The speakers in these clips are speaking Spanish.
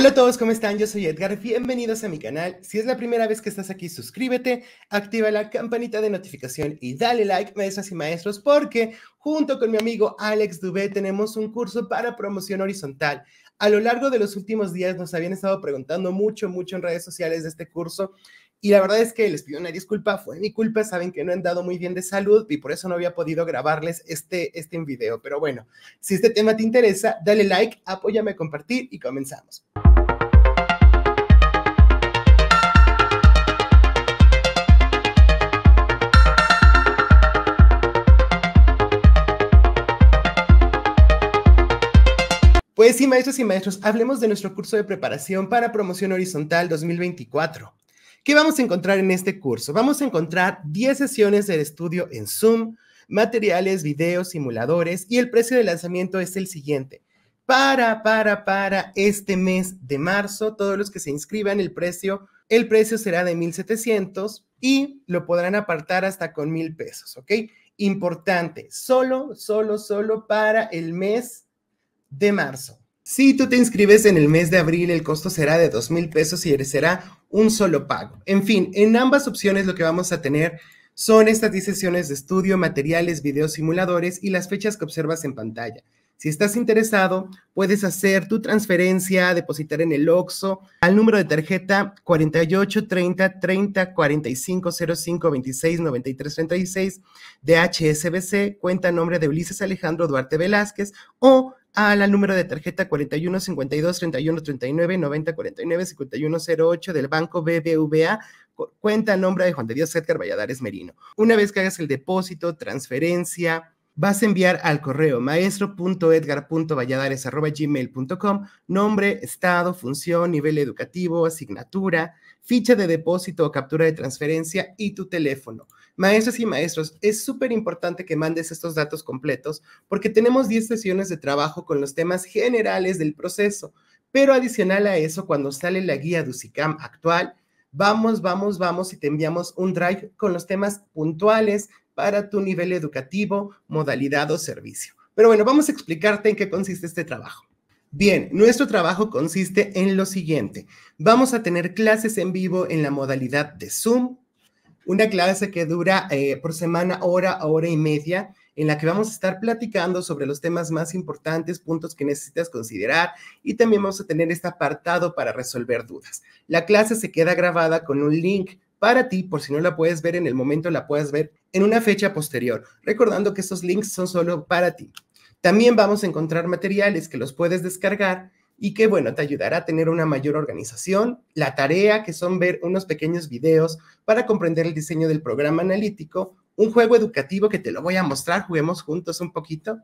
Hola a todos, ¿cómo están? Yo soy Edgar, bienvenidos a mi canal. Si es la primera vez que estás aquí, suscríbete, activa la campanita de notificación y dale like, maestras y maestros, porque junto con mi amigo Alex Dubé tenemos un curso para promoción horizontal. A lo largo de los últimos días nos habían estado preguntando mucho, mucho en redes sociales de este curso y la verdad es que les pido una disculpa, fue mi culpa, saben que no han dado muy bien de salud y por eso no había podido grabarles este, este video. Pero bueno, si este tema te interesa, dale like, apóyame a compartir y comenzamos. Pues sí, maestros y maestros, hablemos de nuestro curso de preparación para promoción horizontal 2024. ¿Qué vamos a encontrar en este curso? Vamos a encontrar 10 sesiones de estudio en Zoom, materiales, videos, simuladores y el precio de lanzamiento es el siguiente. Para, para, para este mes de marzo, todos los que se inscriban, el precio, el precio será de 1,700 y lo podrán apartar hasta con mil pesos, ¿ok? Importante, solo, solo, solo para el mes de marzo. Si tú te inscribes en el mes de abril, el costo será de dos mil pesos y será un solo pago. En fin, en ambas opciones lo que vamos a tener son estas sesiones de estudio, materiales, videos, simuladores y las fechas que observas en pantalla. Si estás interesado, puedes hacer tu transferencia, depositar en el OXO al número de tarjeta 4830 30 45 05 26 93 36 de HSBC, cuenta nombre de Ulises Alejandro Duarte Velázquez o a la número de tarjeta 41 52 31 39 90 49 del Banco BBVA, cuenta el nombre de Juan de Dios Edgar Valladares Merino. Una vez que hagas el depósito, transferencia, vas a enviar al correo maestro.edgar.valladares.gmail.com nombre, estado, función, nivel educativo, asignatura, ficha de depósito o captura de transferencia y tu teléfono. Maestros y maestros, es súper importante que mandes estos datos completos porque tenemos 10 sesiones de trabajo con los temas generales del proceso, pero adicional a eso, cuando sale la guía DUCICAM actual, vamos, vamos, vamos y te enviamos un drive con los temas puntuales para tu nivel educativo, modalidad o servicio. Pero bueno, vamos a explicarte en qué consiste este trabajo. Bien, nuestro trabajo consiste en lo siguiente. Vamos a tener clases en vivo en la modalidad de Zoom, una clase que dura eh, por semana hora, hora y media, en la que vamos a estar platicando sobre los temas más importantes, puntos que necesitas considerar y también vamos a tener este apartado para resolver dudas. La clase se queda grabada con un link para ti, por si no la puedes ver en el momento, la puedes ver en una fecha posterior, recordando que estos links son solo para ti. También vamos a encontrar materiales que los puedes descargar y que, bueno, te ayudará a tener una mayor organización. La tarea, que son ver unos pequeños videos para comprender el diseño del programa analítico. Un juego educativo que te lo voy a mostrar, juguemos juntos un poquito.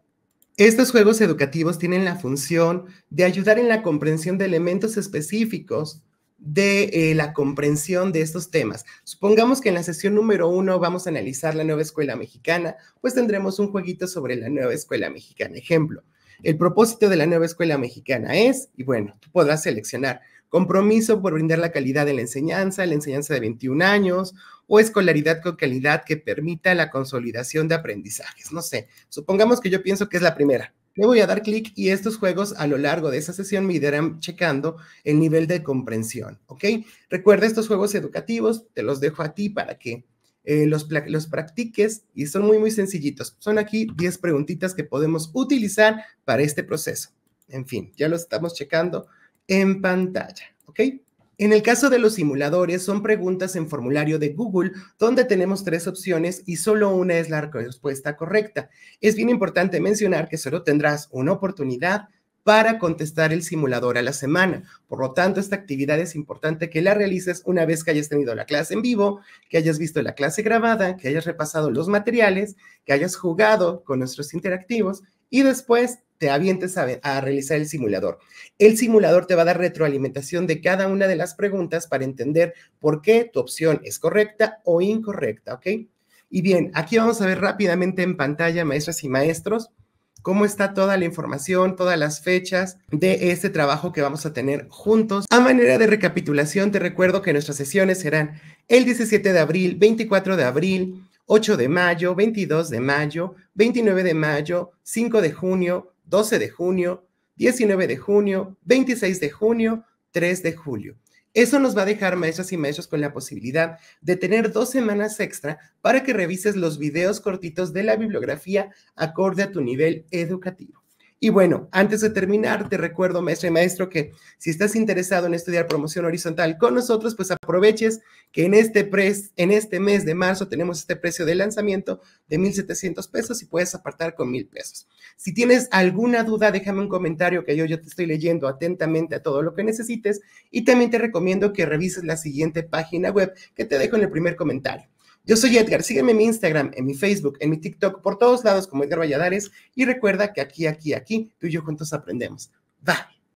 Estos juegos educativos tienen la función de ayudar en la comprensión de elementos específicos de eh, la comprensión de estos temas. Supongamos que en la sesión número uno vamos a analizar la nueva escuela mexicana, pues tendremos un jueguito sobre la nueva escuela mexicana. Ejemplo, el propósito de la nueva escuela mexicana es, y bueno, tú podrás seleccionar compromiso por brindar la calidad de la enseñanza, la enseñanza de 21 años o escolaridad con calidad que permita la consolidación de aprendizajes. No sé, supongamos que yo pienso que es la primera. Le voy a dar clic y estos juegos a lo largo de esa sesión me irán checando el nivel de comprensión, ¿ok? Recuerda estos juegos educativos, te los dejo a ti para que eh, los, los practiques y son muy, muy sencillitos. Son aquí 10 preguntitas que podemos utilizar para este proceso. En fin, ya lo estamos checando en pantalla, ¿ok? En el caso de los simuladores, son preguntas en formulario de Google donde tenemos tres opciones y solo una es la respuesta correcta. Es bien importante mencionar que solo tendrás una oportunidad para contestar el simulador a la semana. Por lo tanto, esta actividad es importante que la realices una vez que hayas tenido la clase en vivo, que hayas visto la clase grabada, que hayas repasado los materiales, que hayas jugado con nuestros interactivos y después te avientes a, realizar el simulador. El simulador te va a dar retroalimentación de cada una de las preguntas para entender por qué tu opción es correcta o incorrecta, ¿ok? Y bien, aquí vamos a ver rápidamente en pantalla, maestras y maestros, cómo está toda la información, todas las fechas de este trabajo que vamos a tener juntos. A manera de recapitulación, te recuerdo que nuestras sesiones serán el 17 de abril, 24 de abril, 8 de mayo, 22 de mayo, 29 de mayo, 5 de junio, 12 de junio, 19 de junio, 26 de junio, 3 de julio. Eso nos va a dejar maestras y maestros con la posibilidad de tener dos semanas extra para que revises los videos cortitos de la bibliografía acorde a tu nivel educativo. Y bueno, antes de terminar, te recuerdo, maestro y maestro, que si estás interesado en estudiar promoción horizontal con nosotros, pues aproveches que en este, en este mes de marzo tenemos este precio de lanzamiento de 1,700 pesos y puedes apartar con 1,000 pesos. Si tienes alguna duda, déjame un comentario que yo, yo te estoy leyendo atentamente a todo lo que necesites y también te recomiendo que revises la siguiente página web que te dejo en el primer comentario. Yo soy Edgar, sígueme en mi Instagram, en mi Facebook, en mi TikTok, por todos lados como Edgar Valladares y recuerda que aquí, aquí, aquí, tú y yo juntos aprendemos. Bye.